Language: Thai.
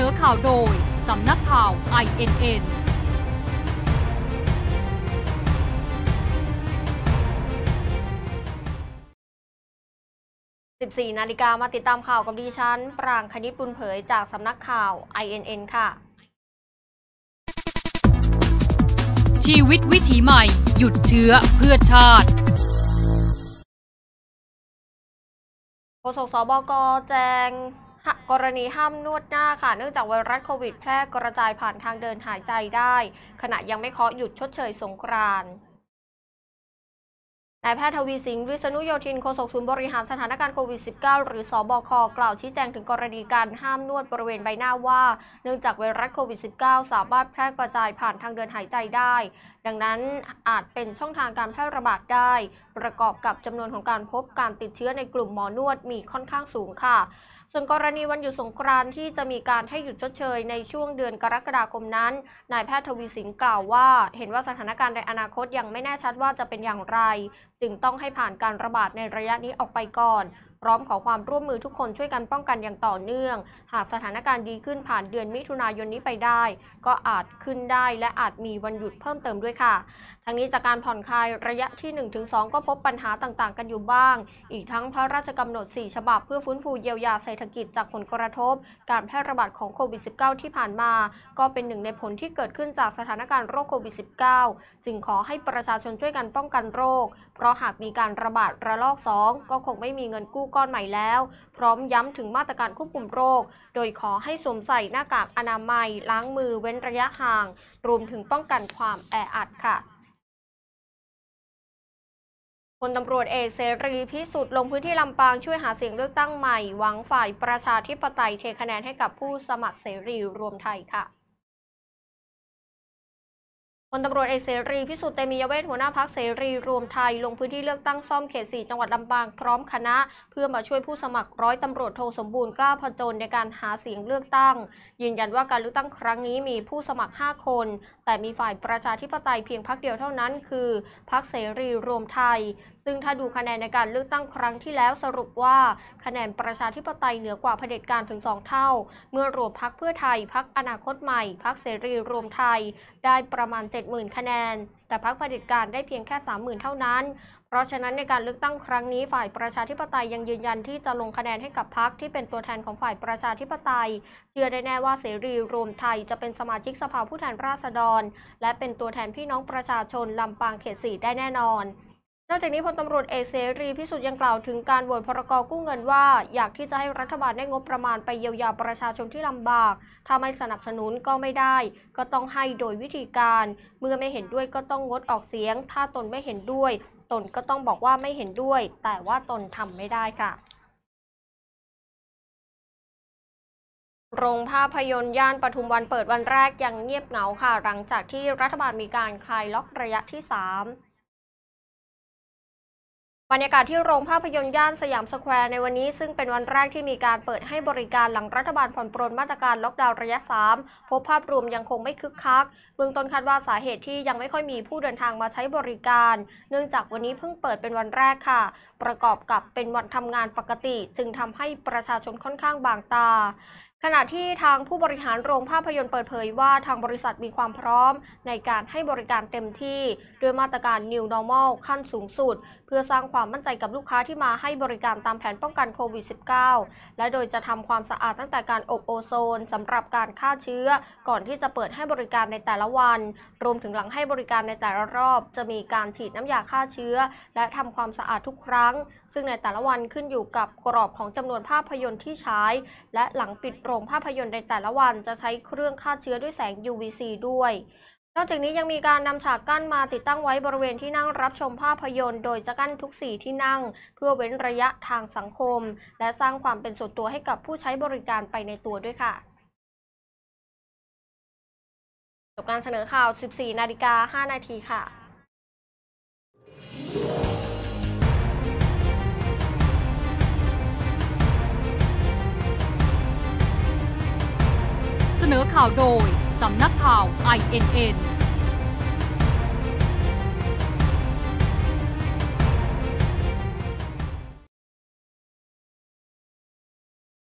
นอข่าวโดย สำนักข่าว INN 14 นาฬิกามาติดตามข่าวกับดีฉันปรางคณิตบุญเผยจากสำนักข่าว INN ค่ะ ชีวิตวิถีใหม่ หยุดเชื้อเพื่อชาติโฆษกสบกแจ้งกรณีห้ามนวดหน้าค่ะเนื่องจากไวรัสโควิดแพร่กระจายผ่านทางเดินหายใจได้ ขณะยังไม่เคาะหยุดชดเชยสงกรานนายแพทย์ทวีสิงห์วิษณุโยธินโฆษกศูนย์บริหารสถานการณ์โควิด -19 หรือสอบค กล่าวชี้แจงถึงกรณีการห้ามนวดบริเวณใบหน้าว่าเนื่องจากไวรัสโควิด -19 สามารถแพร่กระจายผ่านทางเดินหายใจได้ ดังนั้นอาจเป็นช่องทางการแพร่ระบาดได้ ประกอบกับจำนวนของการพบการติดเชื้อในกลุ่มหมอนวดมีค่อนข้างสูงค่ะ ส่วนกรณีวันหยุดสงกรานต์ที่จะมีการให้หยุดชดเชย ในช่วงเดือนกรกฎาคมนั้น นายแพทย์ทวีสิงห์กล่าวว่า เห็นว่าสถานการณ์ในอนาคตยังไม่แน่ชัดว่าจะเป็นอย่างไรจึงต้องให้ผ่านการระบาดในระยะนี้ออกไปก่อนพร้อมขอความร่วมมือทุกคนช่วยกันป้องกันอย่างต่อเนื่อง หากสถานการณ์ดีขึ้นผ่านเดือนมิถุนายนนี้ไปได้ ก็อาจขึ้นได้และอาจมีวันหยุดเพิ่มเติมด้วยค่ะ ทั้งนี้จากการผ่อนคลายระยะที่ 1-2 ก็พบปัญหาต่างๆกันอยู่บ้าง อีกทั้งพระราชกำหนด 4 ฉบับเพื่อฟื้นฟูเยียวยาเศรษฐกิจจากผลกระทบ การแพร่ระบาดของโควิด -19 ที่ผ่านมา ก็เป็นหนึ่งในผลที่เกิดขึ้นจากสถานการณ์โรคโควิด -19 จึงขอให้ประชาชนช่วยกันป้องกันโรค เพราะหากมีการระบาดระลอก2ก็คงไม่มีเงินกู้กรณ์ใหม่แล้ว พร้อมย้ำถึงมาตรการควบคุมโรค โดยขอให้สวมใส่หน้ากากอนามัย ล้างมือเว้นระยะห่าง รวมถึงป้องกันความแออัดค่ะพลตำรวจเอกเสรีพิสุทธิ์ลงพื้นที่ลำปางช่วยหาเสียงเลือกตั้งใหม่หวังฝ่ายประชาธิปไตยเทคะแนนให้กับผู้สมัครเสรีรวมไทยค่ะพลตำรวจเอกเสรีพิสุทธิ์เตมียเวทหัวหน้าพักเสรีรวมไทย ลงพื้นที่เลือกตั้งซ่อมเขต4จังหวัดลำปางพร้อมคณะเพื่อมาช่วยผู้สมัครร้อยตำรวจโทสมบูรณ์กล้าพจนในการหาเสียงเลือกตั้ง ยืนยันว่าการเลือกตั้งครั้งนี้มีผู้สมัคร 5 คน แต่มีฝ่ายประชาธิปไตยเพียงพักเดียวเท่านั้น คือพักเสรีรวมไทยซึ่งถ้าดูคะแนนในการเลือกตั้งครั้งที่แล้วสรุปว่าคะแนนประชาธิปไตยเหนือกว่าเผด็จการถึง2เท่า เมื่อรวมพักเพื่อไทยพักอนาคตใหม่พักเสรีรวมไทย ได้ประมาณ 70,000คะแนน แต่พักเผด็จการได้เพียงแค่30,000 เท่านั้น เพราะฉะนั้นในการเลือกตั้งครั้งนี้ฝ่ายประชาธิปไตยยังยืนยันที่จะลงคะแนนให้กับพักที่เป็นตัวแทนของฝ่ายประชาธิปไตยเชื่อได้แน่ว่าเสรีรวมไทยจะเป็นสมาชิกสภาผู้แทนราษฎร และเป็นตัวแทนพี่น้องประชาชนลำปางเขตสีได้แน่นอนนอกจากนี้พลตำรวจเอกเสรีพิสุทธิ์ยังกล่าวถึงการโหวตพรกกู้เงินว่าอยากที่จะให้รัฐบาลได้งบประมาณไปเยียวยาประชาชนที่ลำบากถ้าไม่สนับสนุนก็ไม่ได้ ก็ต้องให้โดยวิธีการ เมื่อไม่เห็นด้วยก็ต้องงดออกเสียง ถ้าตนไม่เห็นด้วย ตนก็ต้องบอกว่าไม่เห็นด้วย แต่ว่าตนทำไม่ได้ค่ะ โรงภาพยนตร์ย่านปทุมวันเปิดวันแรกยังเงียบเหงาค่ะ หลังจากที่รัฐบาลมีการคลายล็อกระยะที่3บรรยากาศที่โรงภาพยนตร์ย่านสยามสแควร์ในวันนี้ซึ่งเป็นวันแรกที่มีการเปิดให้บริการหลังรัฐบาลผ่อนปรนมาตรการล็อกดาวน์ระยะ3พบภาพรวมยังคงไม่คึกคัก เบื้องต้นคาดว่าสาเหตุที่ยังไม่ค่อยมีผู้เดินทางมาใช้บริการ เนื่องจากวันนี้เพิ่งเปิดเป็นวันแรกค่ะ ประกอบกับเป็นวันทำงานปกติ จึงทำให้ประชาชนค่อนข้างบางตาขณะที่ทางผู้บริหารโรงภาพยนตร์เปิดเผยว่าทางบริษัทมีความพร้อมในการให้บริการเต็มที่ ด้วยมาตรการ New Normal ขั้นสูงสุดเพื่อสร้างความมั่นใจกับลูกค้าที่มาให้บริการตามแผนป้องกันโควิด -19 และโดยจะทำความสะอาดตั้งแต่การอบโอโซนสำหรับการฆ่าเชื้อก่อนที่จะเปิดให้บริการในแต่ละวัน รวมถึงหลังให้บริการในแต่ละรอบ จะมีการฉีดน้ำยาฆ่าเชื้อ และทำความสะอาดทุกครั้ง ซึ่งในแต่ละวันขึ้นอยู่กับกรอบของจำนวนภาพยนตร์ที่ใช้ และหลังปิดโรงภาพยนตร์ในแต่ละวันจะใช้เครื่องฆ่าเชื้อด้วยแสง UVC ด้วย นอกจากนี้ยังมีการนำฉากกั้นมาติดตั้งไว้บริเวณที่นั่งรับชมภาพยนตร์โดยจะกั้นทุกสี่ที่นั่งเพื่อเว้นระยะทางสังคม และสร้างความเป็นส่วนตัวให้กับผู้ใช้บริการไปในตัวด้วยค่ะจบการเสนอข่าว 14 นาฬิกา5นาทีค่ะข่าวโดย สำนักข่าว INN